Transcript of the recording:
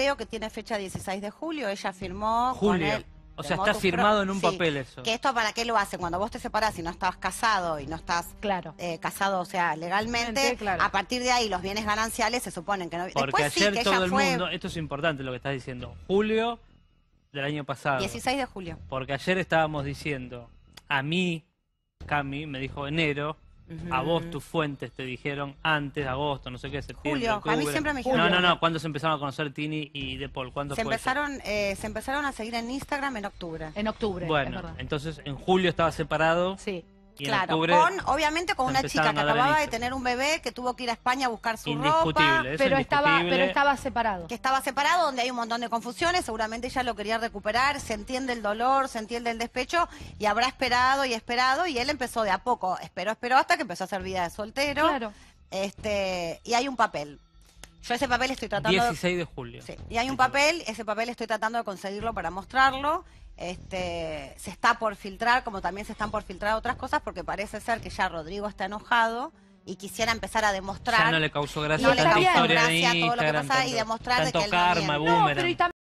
Creo que tiene fecha 16 de julio, ella firmó Julio. O sea, está firmado en un papel eso. Que esto para qué lo hace, cuando vos te separás y no estabas casado y no estás eh, casado, o sea, legalmente. A partir de ahí los bienes gananciales se suponen que no. Porque Después, ayer todo el mundo, esto es importante lo que estás diciendo. Julio del año pasado. 16 de julio. Porque ayer estábamos diciendo a mí, Cami, me dijo enero a vos tus fuentes te dijeron antes de agosto, no sé qué, septiembre. Julio, a mí siempre me dijeron. No, no, no, ¿cuándo se empezaron a conocer Tini y De Paul? ¿Cuándo se empezaron, eh, se empezaron a seguir en Instagram en octubre. En octubre. Bueno, entonces en julio estaba separado. Sí claro, obviamente con una chica que acababa de tener un bebé, que tuvo que ir a España a buscar su ropa. Pero estaba, pero estaba separado. Que estaba separado, donde hay un montón de confusiones, seguramente ella lo quería recuperar, se entiende el dolor, se entiende el despecho, y habrá esperado y esperado, y él empezó de a poco, esperó, esperó, hasta que empezó a hacer vida de soltero. Claro. Este, y hay un papel. Yo ese papel estoy tratando... 16 de julio. Sí. Y hay un papel, ese papel estoy tratando de conseguirlo para mostrarlo. Este, se está por filtrar, como también se están por filtrar otras cosas, porque parece ser que ya Rodrigo está enojado y quisiera empezar a demostrar. Ya no le causó gracia no tanta historia gracia a todo lo que pasa y demostrar que él karma,